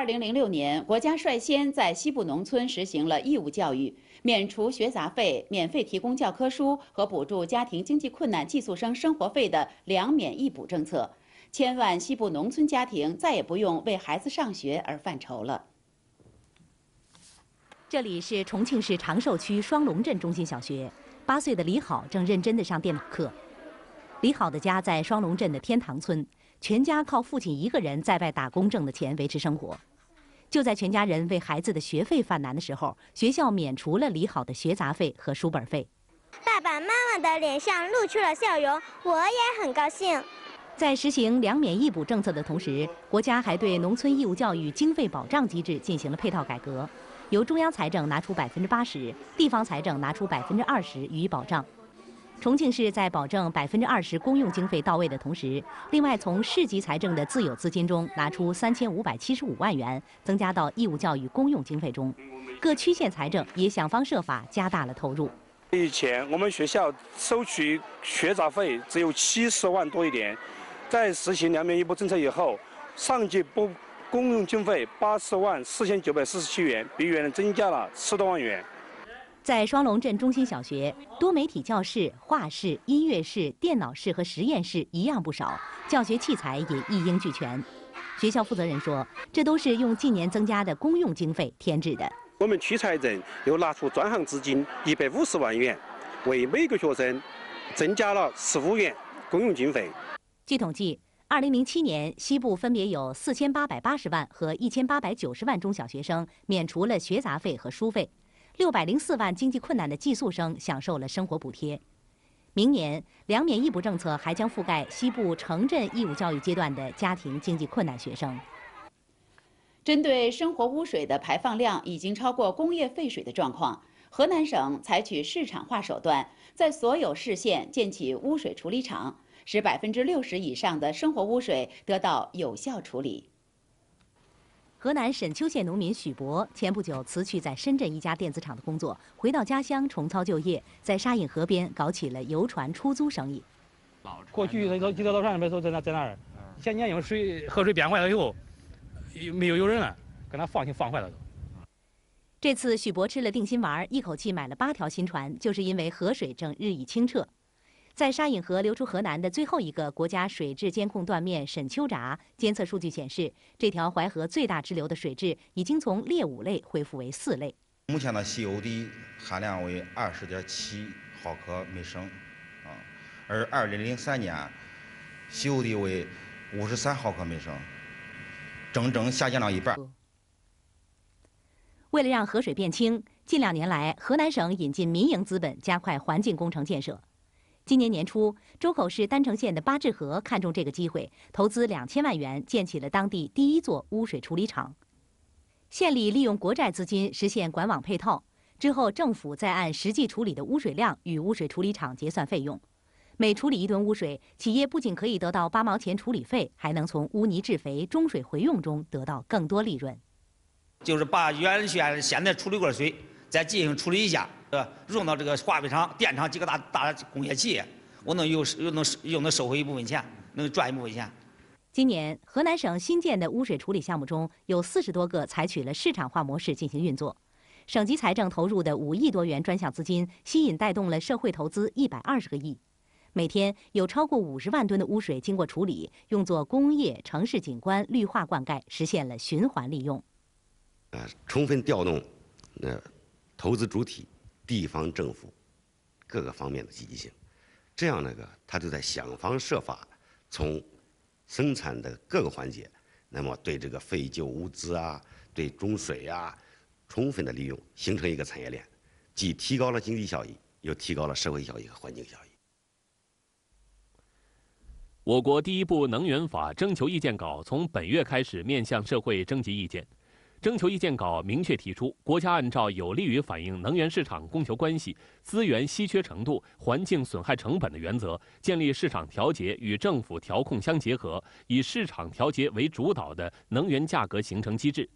二零零六年，国家率先在西部农村实行了义务教育，免除学杂费，免费提供教科书和补助家庭经济困难寄宿生生活费的“两免一补”政策，千万西部农村家庭再也不用为孩子上学而犯愁了。这里是重庆市长寿区双龙镇中心小学，八岁的李好正认真的上电脑课。李好的家在双龙镇的天堂村，全家靠父亲一个人在外打工挣的钱维持生活。就在全家人为孩子的学费犯难的时候，学校免除了李好的学杂费和书本费。爸爸妈妈的脸上露出了笑容，我也很高兴。在实行两免一补政策的同时，国家还对农村义务教育经费保障机制进行了配套改革，由中央财政拿出百分之八十，地方财政拿出百分之二十予以保障。重庆市在保证百分之二十公用经费到位的同时，另外从市级财政的自有资金中拿出三千五百七十五万元，增加到义务教育公用经费中。各区县财政也想方设法加大了投入。以前我们学校收取学杂费只有七十万多一点，在实行“两免一补”政策以后，上级拨公用经费八十万四千九百四十七元，比原来增加了十多万元。在双龙镇中心小学，多媒体教室、画室、音乐室、电脑室和实验室一样不少，教学器材也一应俱全。学校负责人说，这都是用近年增加的公用经费添置的。我们区财政又拿出专项资金一百五十万元，为每个学生增加了十五元公用经费。据统计，二零零七年西部分别有四千八百八十万和一千八百九十万中小学生免除了学杂费和书费。六百零四万经济困难的寄宿生享受了生活补贴，明年两免一补政策还将覆盖西部城镇义务教育阶段的家庭经济困难学生。针对生活污水的排放量已经超过工业废水的状况，河南省采取市场化手段，在所有市县建起污水处理厂，使百分之六十以上的生活污水得到有效处理。河南沈丘县农民许博前不久辞去在深圳一家电子厂的工作，回到家乡重操旧业，在沙颍河边搞起了游船出租生意。过去那个几条老船，那都在那在那儿。前几年因水河水变坏了以后，没有游人了，给那放心放坏了都。这次许博吃了定心丸，一口气买了八条新船，就是因为河水正日益清澈。在沙颍河流出河南的最后一个国家水质监控断面沈丘闸监测数据显示，这条淮河最大支流的水质已经从劣五类恢复为四类。目前的西欧滴含量为二十点七毫克每升，啊，而二零零三年西欧滴为五十三毫克每升，整整下降了一半。为了让河水变清，近两年来河南省引进民营资本，加快环境工程建设。今年年初，周口市郸城县的八支河看中这个机会，投资两千万元建起了当地第一座污水处理厂。县里利用国债资金实现管网配套，之后政府再按实际处理的污水量与污水处理厂结算费用。每处理一吨污水，企业不仅可以得到八毛钱处理费，还能从污泥制肥、中水回用中得到更多利润。就是把原先现在处理过的水。再进行处理一下，呃，吧？用到这个化肥厂、电厂几个大大工业企业，我能又又能又能收回一部分钱，能赚一部分钱。今年，河南省新建的污水处理项目中有四十多个采取了市场化模式进行运作，省级财政投入的五亿多元专项资金，吸引带动了社会投资一百二十个亿。每天有超过五十万吨的污水经过处理，用作工业、城市景观、绿化、灌溉，实现了循环利用。呃，充分调动，呃。投资主体、地方政府、各个方面的积极性，这样那个他就在想方设法从生产的各个环节，那么对这个废旧物资啊、对中水啊，充分的利用，形成一个产业链，既提高了经济效益，又提高了社会效益和环境效益。我国第一部能源法征求意见稿从本月开始面向社会征集意见。征求意见稿明确提出，国家按照有利于反映能源市场供求关系、资源稀缺程度、环境损害成本的原则，建立市场调节与政府调控相结合、以市场调节为主导的能源价格形成机制。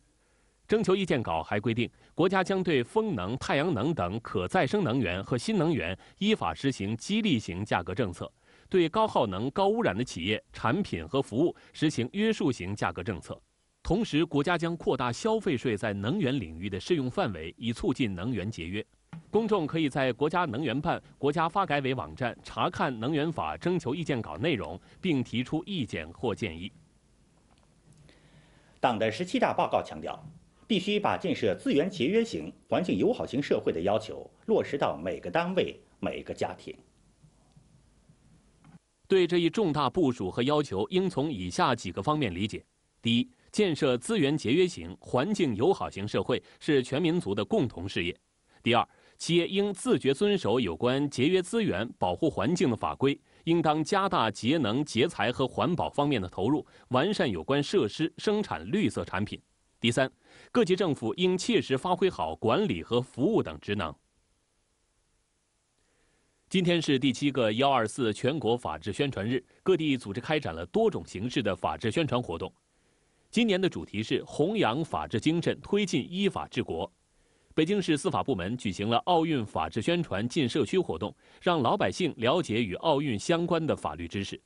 征求意见稿还规定，国家将对风能、太阳能等可再生能源和新能源依法实行激励型价格政策，对高耗能、高污染的企业、产品和服务实行约束型价格政策。同时，国家将扩大消费税在能源领域的适用范围，以促进能源节约。公众可以在国家能源办、国家发改委网站查看《能源法》征求意见稿内容，并提出意见或建议。党的十七大报告强调，必须把建设资源节约型、环境友好型社会的要求落实到每个单位、每个家庭。对这一重大部署和要求，应从以下几个方面理解：第一，建设资源节约型、环境友好型社会是全民族的共同事业。第二，企业应自觉遵守有关节约资源、保护环境的法规，应当加大节能、节材和环保方面的投入，完善有关设施，生产绿色产品。第三，各级政府应切实发挥好管理和服务等职能。今天是第七个“幺二四”全国法制宣传日，各地组织开展了多种形式的法制宣传活动。今年的主题是弘扬法治精神，推进依法治国。北京市司法部门举行了奥运法治宣传进社区活动，让老百姓了解与奥运相关的法律知识。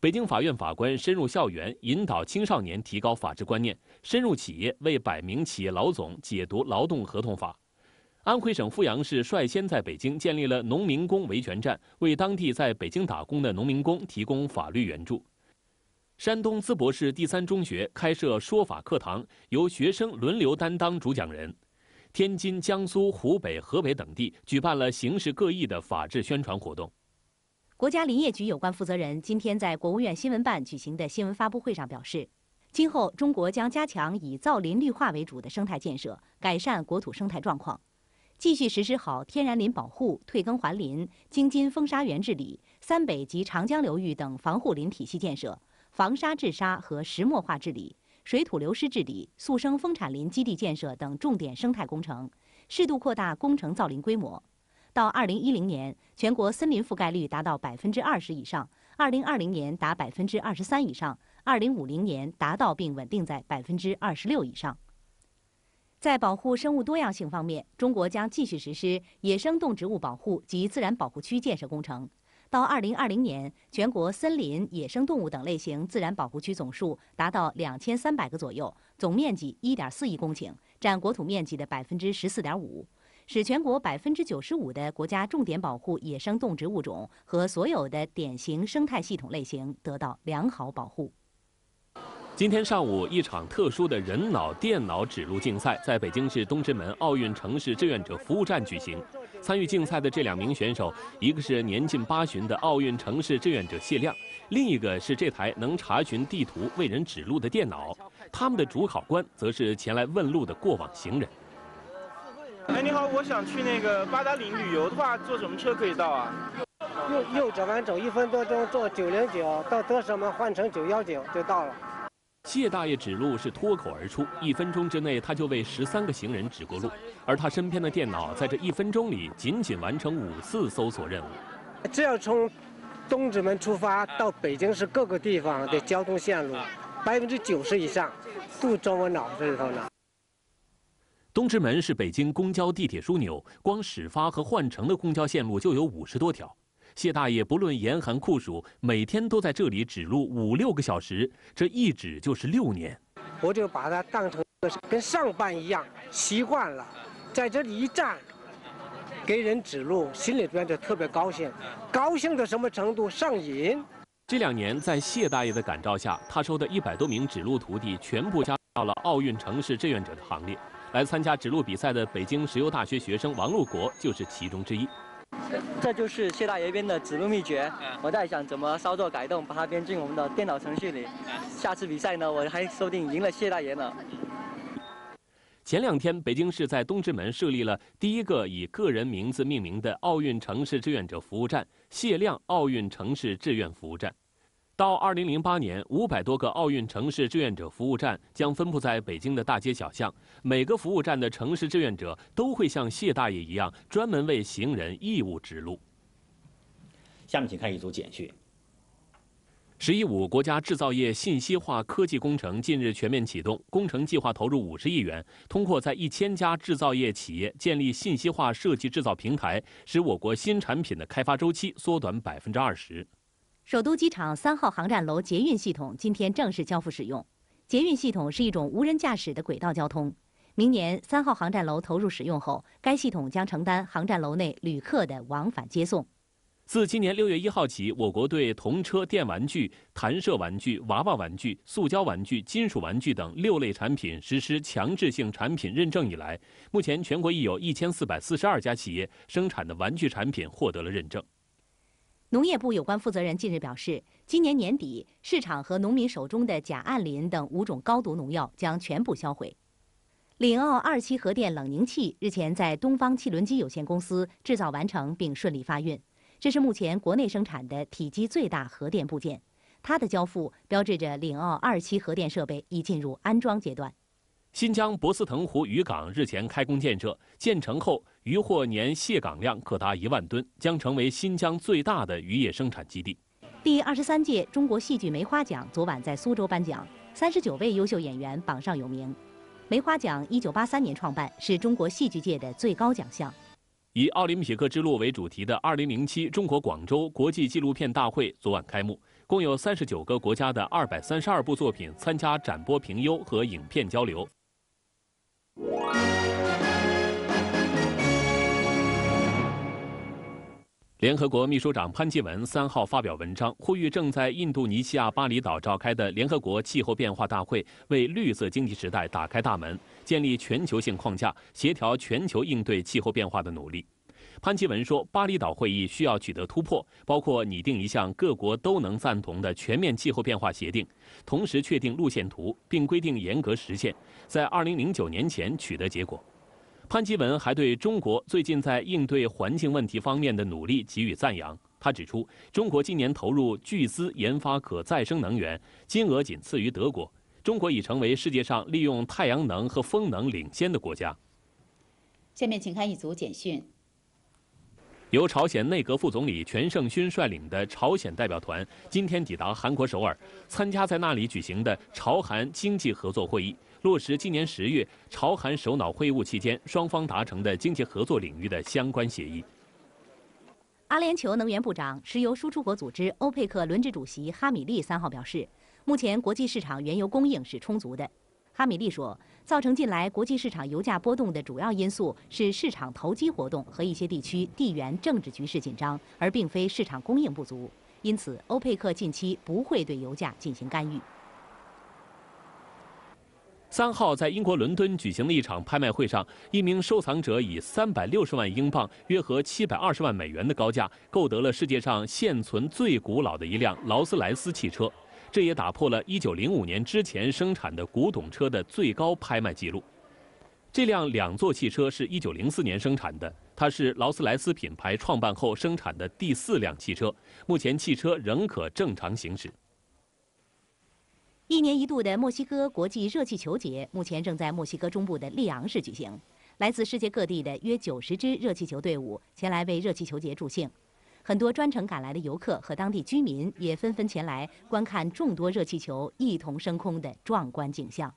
北京法院法官深入校园，引导青少年提高法治观念；深入企业，为百名企业老总解读劳动合同法。安徽省阜阳市率先在北京建立了农民工维权站，为当地在北京打工的农民工提供法律援助。山东淄博市第三中学开设说法课堂，由学生轮流担当主讲人。天津、江苏、湖北、河北等地举办了形式各异的法治宣传活动。国家林业局有关负责人今天在国务院新闻办举行的新闻发布会上表示，今后中国将加强以造林绿化为主的生态建设，改善国土生态状况，继续实施好天然林保护、退耕还林、京津风沙源治理、三北及长江流域等防护林体系建设。防沙治沙和石漠化治理、水土流失治理、速生丰产林基地建设等重点生态工程，适度扩大工程造林规模。到二零一零年，全国森林覆盖率达到百分之二十以上；二零二零年达百分之二十三以上；二零五零年达到并稳定在百分之二十六以上。在保护生物多样性方面，中国将继续实施野生动植物保护及自然保护区建设工程。到二零二零年，全国森林、野生动物等类型自然保护区总数达到两千三百个左右，总面积一点四亿公顷，占国土面积的百分之十四点五，使全国百分之九十五的国家重点保护野生动植物种和所有的典型生态系统类型得到良好保护。今天上午，一场特殊的人脑电脑指路竞赛，在北京市东直门奥运城市志愿者服务站举行。参与竞赛的这两名选手，一个是年近八旬的奥运城市志愿者谢亮，另一个是这台能查询地图为人指路的电脑。他们的主考官，则是前来问路的过往行人。哎，你好，我想去那个八达岭旅游的话，坐什么车可以到啊？右右转弯走一分多钟，坐九零九到德胜门，换乘九幺九就到了。谢大爷指路是脱口而出，一分钟之内他就为十三个行人指过路，而他身边的电脑在这一分钟里仅仅完成五次搜索任务。只要从东直门出发到北京市各个地方的交通线路，百分之九十以上都装我脑子里头呢。东直门是北京公交地铁枢纽，光始发和换乘的公交线路就有五十多条。谢大爷不论严寒酷暑，每天都在这里指路五六个小时，这一指就是六年。我就把它当成跟上班一样，习惯了，在这里一站，给人指路，心里边就特别高兴，高兴到什么程度？上瘾。这两年，在谢大爷的感召下，他收的一百多名指路徒弟全部加到了奥运城市志愿者的行列。来参加指路比赛的北京石油大学学生王路国就是其中之一。这就是谢大爷编的指路秘诀。我在想怎么稍作改动，把它编进我们的电脑程序里。下次比赛呢，我还说不定赢了谢大爷呢。前两天，北京市在东直门设立了第一个以个人名字命名的奥运城市志愿者服务站——谢亮奥运城市志愿服务站。到2008年，500多个奥运城市志愿者服务站将分布在北京的大街小巷。每个服务站的城市志愿者都会像谢大爷一样，专门为行人义务指路。下面请看一组简讯：“十一五”国家制造业信息化科技工程近日全面启动，工程计划投入50亿元，通过在1000家制造业企业建立信息化设计制造平台，使我国新产品的开发周期缩短20%。首都机场三号航站楼捷运系统今天正式交付使用。捷运系统是一种无人驾驶的轨道交通。明年三号航站楼投入使用后，该系统将承担航站楼内旅客的往返接送。自今年六月一号起，我国对童车、电玩具、弹射玩具、娃娃玩具、塑胶玩具、金属玩具等六类产品实施强制性产品认证以来，目前全国已有一千四百四十二家企业生产的玩具产品获得了认证。农业部有关负责人近日表示，今年年底，市场和农民手中的甲胺磷等五种高毒农药将全部销毁。岭澳二期核电冷凝器日前在东方汽轮机有限公司制造完成并顺利发运，这是目前国内生产的体积最大核电部件，它的交付标志着岭澳二期核电设备已进入安装阶段。新疆博斯腾湖渔港日前开工建设，建成后渔获年卸港量可达一万吨，将成为新疆最大的渔业生产基地。第二十三届中国戏剧梅花奖昨晚在苏州颁奖，三十九位优秀演员榜上有名。梅花奖一九八三年创办，是中国戏剧界的最高奖项。以奥林匹克之路为主题的二零零七中国广州国际纪录片大会昨晚开幕，共有三十九个国家的二百三十二部作品参加展播、评优和影片交流。联合国秘书长潘基文三号发表文章，呼吁正在印度尼西亚巴厘岛召开的联合国气候变化大会为绿色经济时代打开大门，建立全球性框架，协调全球应对气候变化的努力。潘基文说，巴厘岛会议需要取得突破，包括拟定一项各国都能赞同的全面气候变化协定，同时确定路线图，并规定严格时限，在二零零九年前取得结果。潘基文还对中国最近在应对环境问题方面的努力给予赞扬。他指出，中国今年投入巨资研发可再生能源，金额仅次于德国。中国已成为世界上利用太阳能和风能领先的国家。下面请看一组简讯。由朝鲜内阁副总理全胜勋率领的朝鲜代表团今天抵达韩国首尔，参加在那里举行的朝韩经济合作会议，落实今年十月朝韩首脑会晤期间双方达成的经济合作领域的相关协议。阿联酋能源部长、石油输出国组织欧佩克轮值主席哈米利三号表示，目前国际市场原油供应是充足的。哈米利说，造成近来国际市场油价波动的主要因素是市场投机活动和一些地区地缘政治局势紧张，而并非市场供应不足。因此，欧佩克近期不会对油价进行干预。三号在英国伦敦举行的一场拍卖会上，一名收藏者以三百六十万英镑（约合七百二十万美元）的高价购得了世界上现存最古老的一辆劳斯莱斯汽车。这也打破了1905年之前生产的古董车的最高拍卖记录。这辆两座汽车是1904年生产的，它是劳斯莱斯品牌创办后生产的第四辆汽车。目前，汽车仍可正常行驶。一年一度的墨西哥国际热气球节目前正在墨西哥中部的利昂市举行，来自世界各地的约九十支热气球队伍前来为热气球节助兴。很多专程赶来的游客和当地居民也纷纷前来观看众多热气球一同升空的壮观景象。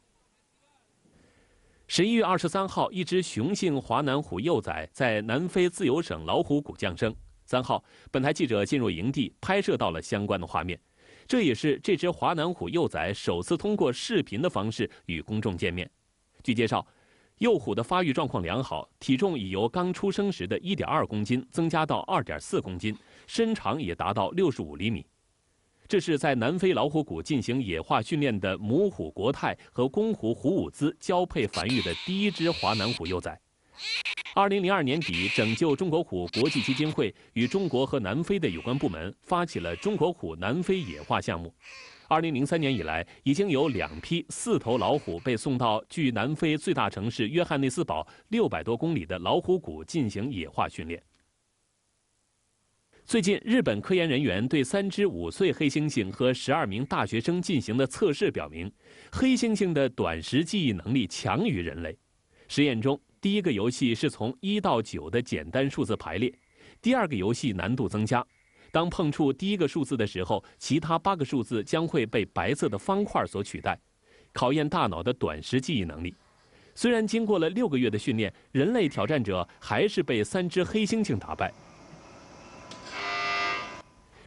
十一月二十三号，一只雄性华南虎幼崽在南非自由省老虎谷降生。三号，本台记者进入营地拍摄到了相关的画面，这也是这只华南虎幼崽首次通过视频的方式与公众见面。据介绍。幼虎的发育状况良好，体重已由刚出生时的1.2公斤增加到2.4公斤，身长也达到65厘米。这是在南非老虎谷进行野化训练的母虎国泰和公虎虎伍兹交配繁育的第一只华南虎幼崽。二零零二年底，拯救中国虎国际基金会与中国和南非的有关部门发起了中国虎南非野化项目。二零零三年以来，已经有两批四头老虎被送到距南非最大城市约翰内斯堡六百多公里的老虎谷进行野化训练。最近，日本科研人员对三只五岁黑猩猩和十二名大学生进行的测试表明，黑猩猩的短时记忆能力强于人类。实验中。第一个游戏是从一到九的简单数字排列，第二个游戏难度增加。当碰触第一个数字的时候，其他八个数字将会被白色的方块所取代，考验大脑的短时记忆能力。虽然经过了六个月的训练，人类挑战者还是被三只黑猩猩打败。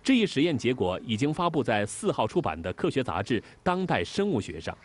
这一实验结果已经发布在四号出版的科学杂志《当代生物学》上。